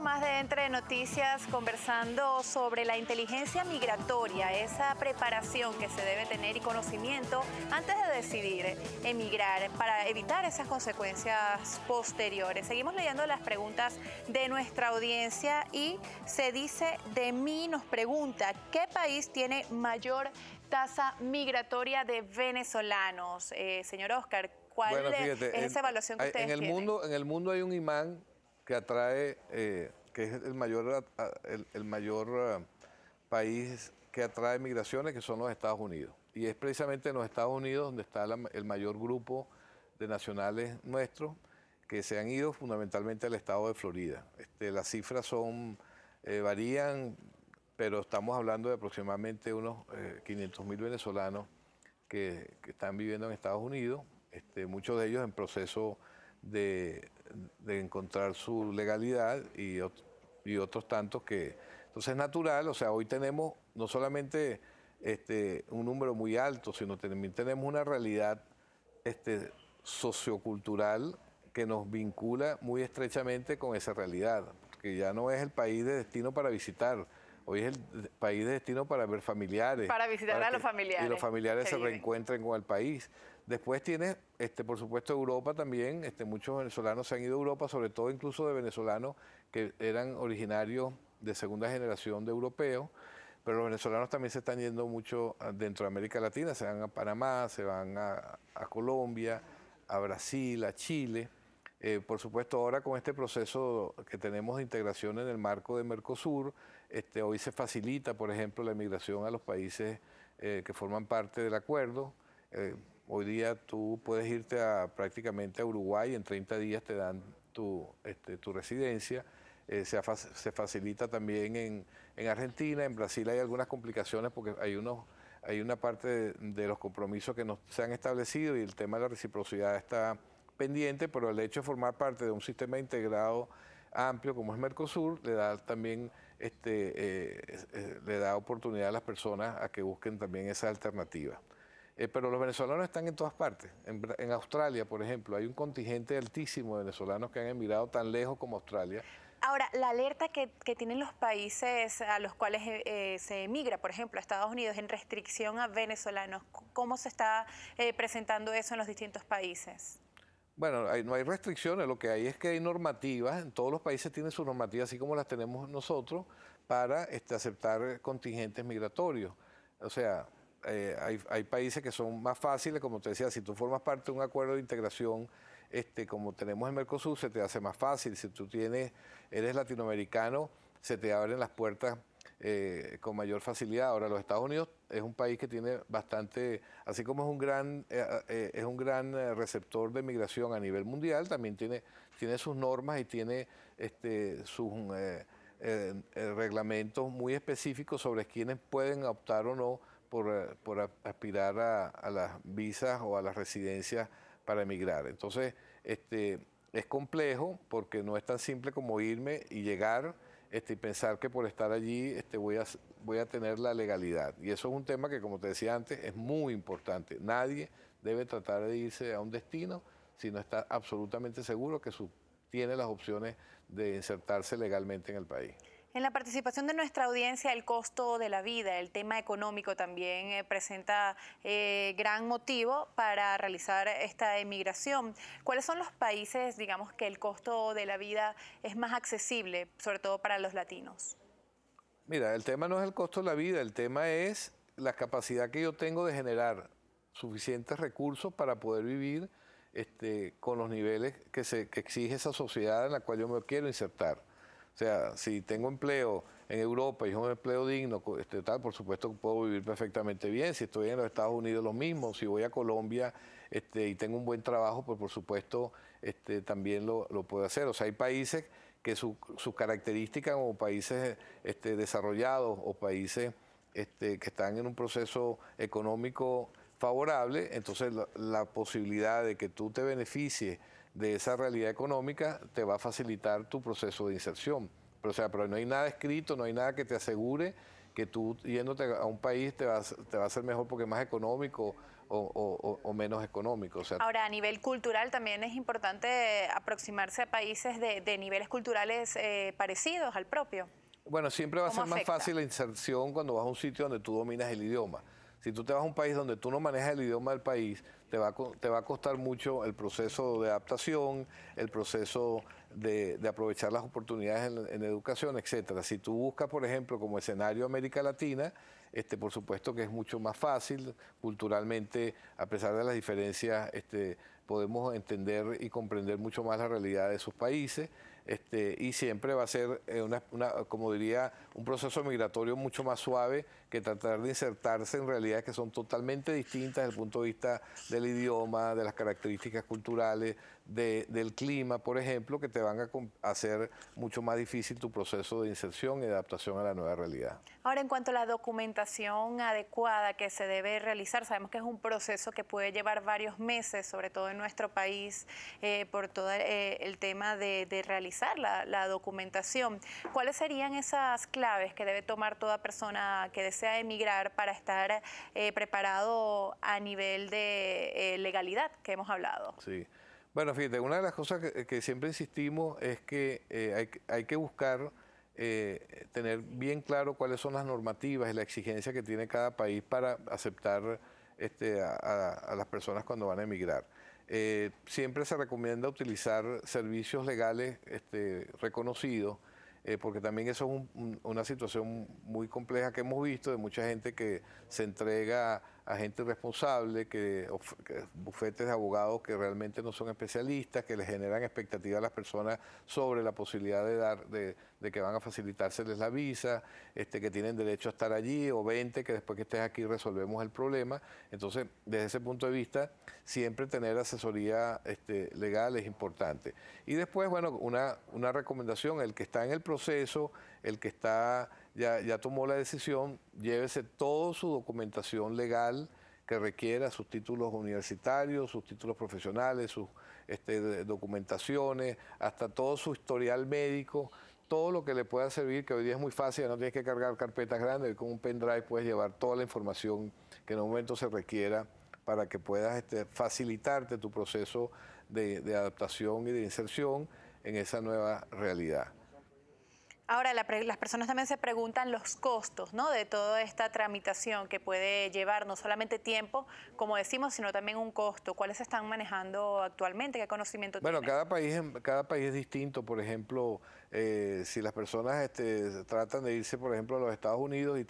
más de Entre Noticias conversando sobre la inteligencia migratoria, esa preparación que se debe tener y conocimiento antes de decidir emigrar para evitar esas consecuencias posteriores. Seguimos leyendo las preguntas de nuestra audiencia y se dice de mí, nos pregunta, ¿qué país tiene mayor tasa migratoria de venezolanos? Eh, señor Oscar, ¿cuál es esa evaluación que en, ustedes el Mundo, en el mundo hay un imán que atrae, eh, que es el mayor, el, mayor eh, país que atrae migraciones, que son los Estados Unidos. Y es precisamente en los Estados Unidos donde está el mayor grupo de nacionales nuestros que se han ido fundamentalmente al estado de Florida. Este, las cifras son eh, varían, pero estamos hablando de aproximadamente unos 500 mil venezolanos que, están viviendo en Estados Unidos, este, muchos de ellos en proceso de, de encontrar su legalidad y, otros tantos que... Entonces es natural, o sea, hoy tenemos no solamente este, un número muy alto, sino también tenemos una realidad este, sociocultural que nos vincula muy estrechamente con esa realidad, que ya no es el país de destino para visitar, hoy es el país de destino para ver familiares. Para visitar a los familiares. Y los familiares se reencuentren con el país. Después tiene, este, por supuesto, Europa también. Este, muchos venezolanos se han ido a Europa, sobre todo incluso de venezolanos que eran originarios de segunda generación de europeos. Pero los venezolanos también se están yendo mucho dentro de América Latina. Se van a Panamá, se van a, Colombia, a Brasil, a Chile. Eh, por supuesto, ahora con este proceso que tenemos de integración en el marco de Mercosur, este, hoy se facilita, por ejemplo, la emigración a los países eh, que forman parte del acuerdo. Eh, Hoy día tú puedes irte a, prácticamente a Uruguay, en 30 días te dan tu, este, residencia. Eh, se, facilita también en, Argentina, en Brasil hay algunas complicaciones porque hay unos hay una parte de, los compromisos que no se han establecido y el tema de la reciprocidad está pendiente, pero el hecho de formar parte de un sistema integrado amplio como es Mercosur le da también este, eh, eh, le da oportunidad a las personas a que busquen también esa alternativa. Eh, pero los venezolanos están en todas partes. En, Australia, por ejemplo, hay un contingente altísimo de venezolanos que han emigrado tan lejos como Australia. Ahora, la alerta que, tienen los países a los cuales eh, eh, se emigra, por ejemplo, a Estados Unidos, en restricción a venezolanos, ¿cómo se está presentando eso en los distintos países? Bueno, no hay restricciones, lo que hay es que hay normativas, en todos los países tienen sus normativas, así como las tenemos nosotros, para este, aceptar contingentes migratorios. O sea, eh, hay, países que son más fáciles, como te decía, si tú formas parte de un acuerdo de integración, este, como tenemos en Mercosur, se te hace más fácil. Si tú tienes, eres latinoamericano, se te abren las puertas eh, con mayor facilidad. Ahora, los Estados Unidos es un país que tiene bastante, así como es un gran, eh, es un gran receptor de migración a nivel mundial, también tiene, tiene sus normas y tiene este, sus reglamentos muy específicos sobre quiénes pueden optar o no por, eh, aspirar a, las visas o a las residencias para emigrar. Entonces, este, es complejo porque no es tan simple como irme y llegar este, y pensar que por estar allí este, voy, a, tener la legalidad. Y eso es un tema que, como te decía antes, es muy importante. Nadie debe tratar de irse a un destino si no está absolutamente seguro que tiene las opciones de insertarse legalmente en el país. En la participación de nuestra audiencia, el costo de la vida, el tema económico también eh, presenta eh, gran motivo para realizar esta emigración. ¿Cuáles son los países, digamos, que el costo de la vida es más accesible, sobre todo para los latinos? Mira, el tema no es el costo de la vida, el tema es la capacidad que yo tengo de generar suficientes recursos para poder vivir este, con los niveles que, se, que exige esa sociedad en la cual yo me quiero insertar. O sea, si tengo empleo en Europa y es un empleo digno, este, tal, por supuesto que puedo vivir perfectamente bien. Si estoy en los Estados Unidos, lo mismo. Si voy a Colombia este, y tengo un buen trabajo, pues por supuesto este, también lo, puedo hacer. O sea, hay países que sus características como países desarrollados o países que están en un proceso económico favorable, entonces la posibilidad de que tú te beneficies de esa realidad económica te va a facilitar tu proceso de inserción. Pero, o sea, pero no hay nada escrito, no hay nada que te asegure que tú yéndote a un país te va, a ser mejor porque más económico o, menos económico. Ahora, a nivel cultural también es importante aproximarse a países de, niveles culturales eh, parecidos al propio. Bueno, siempre va a ser más fácil la inserción cuando vas a un sitio donde tú dominas el idioma. Si tú te vas a un país donde tú no manejas el idioma del país, te va a, costar mucho el proceso de adaptación, el proceso de, aprovechar las oportunidades en, educación, etc. Si tú buscas, por ejemplo, como escenario América Latina, este, por supuesto que es mucho más fácil culturalmente, a pesar de las diferencias, este, podemos entender y comprender mucho más la realidad de esos países. Este, y siempre va a ser, eh, una, como diría, un proceso migratorio mucho más suave que tratar de insertarse en realidades que son totalmente distintas desde el punto de vista del idioma, de las características culturales, del clima, por ejemplo, que te van a hacer mucho más difícil tu proceso de inserción y adaptación a la nueva realidad. Ahora, en cuanto a la documentación adecuada que se debe realizar, sabemos que es un proceso que puede llevar varios meses, sobre todo en nuestro país, eh, por todo eh, el tema de, realizar la, documentación. ¿Cuáles serían esas claves que debe tomar toda persona que desea emigrar para estar eh, preparado a nivel de legalidad que hemos hablado? Sí. Bueno, fíjate, una de las cosas que, siempre insistimos es que eh, hay, que buscar eh, tener bien claro cuáles son las normativas y la exigencia que tiene cada país para aceptar este, a, las personas cuando van a emigrar. Eh, siempre se recomienda utilizar servicios legales este, reconocidos, porque también eso es una situación muy compleja que hemos visto de mucha gente que se entrega a gente responsable, que, bufetes de abogados que realmente no son especialistas, que les generan expectativas a las personas sobre la posibilidad de dar, de, que van a facilitárseles la visa, este, que tienen derecho a estar allí, o 20 que después que estés aquí resolvemos el problema. Entonces, desde ese punto de vista, siempre tener asesoría este, legal es importante. Y después, bueno, una, una recomendación, el que está en el proceso, el que está ya, tomó la decisión, llévese toda su documentación legal que requiera, sus títulos universitarios, sus títulos profesionales, sus este, documentaciones, hasta todo su historial médico, todo lo que le pueda servir, que hoy día es muy fácil, ya no tienes que cargar carpetas grandes, con un pendrive puedes llevar toda la información que en un momento se requiera para que puedas este, facilitarte tu proceso de adaptación y de inserción en esa nueva realidad. Ahora, las personas también se preguntan los costos ¿no? de toda esta tramitación que puede llevar no solamente tiempo, como decimos, sino también un costo. ¿Cuáles se están manejando actualmente? ¿Qué conocimiento bueno, tienen? cada país, cada país es distinto. Por ejemplo, eh, si las personas este, tratan de irse, por ejemplo, a los Estados Unidos y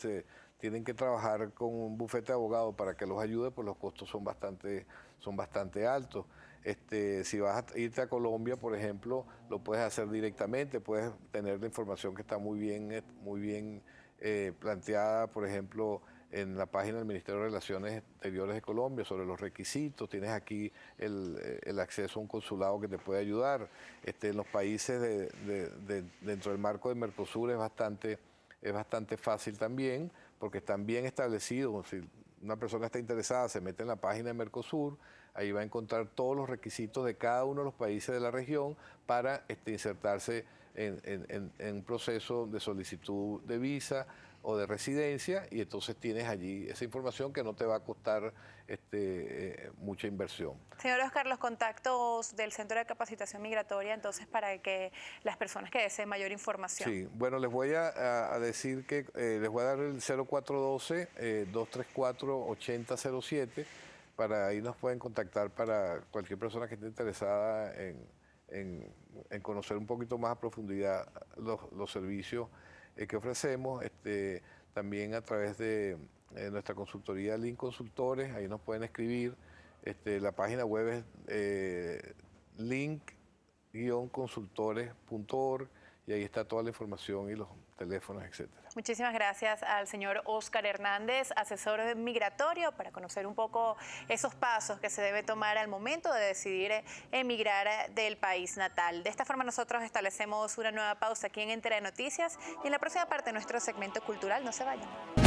tienen que trabajar con un bufete de abogados para que los ayude, pues los costos son bastante, son bastante altos. Este, si vas a irte a Colombia, por ejemplo, lo puedes hacer directamente, puedes tener la información que está muy bien, eh, muy bien eh, planteada, por ejemplo, en la página del Ministerio de Relaciones Exteriores de Colombia sobre los requisitos, tienes aquí el, eh, acceso a un consulado que te puede ayudar. Este, en los países dentro del marco de Mercosur es bastante, es bastante fácil también, porque están bien establecidos. Si una persona está interesada, se mete en la página de Mercosur, Ahí va a encontrar todos los requisitos de cada uno de los países de la región para este, insertarse en, un proceso de solicitud de visa o de residencia y entonces tienes allí esa información que no te va a costar este, eh, mucha inversión. Señor Oscar, los contactos del Centro de Capacitación Migratoria, entonces para que las personas que deseen mayor información. Sí, bueno, les voy a, decir que eh, les voy a dar el 0412 234 8007 para ahí nos pueden contactar para cualquier persona que esté interesada en, conocer un poquito más a profundidad los, servicios eh, que ofrecemos. Este, también a través de eh, nuestra consultoría Link Consultores, ahí nos pueden escribir. Este, la página web es eh, link-consultores.org y ahí está toda la información y los teléfonos, etc. Muchísimas gracias al señor Oscar Hernández, asesor migratorio, para conocer un poco esos pasos que se debe tomar al momento de decidir emigrar del país natal. De esta forma nosotros establecemos una nueva pausa aquí en Entre Noticias y en la próxima parte de nuestro segmento cultural, no se vayan.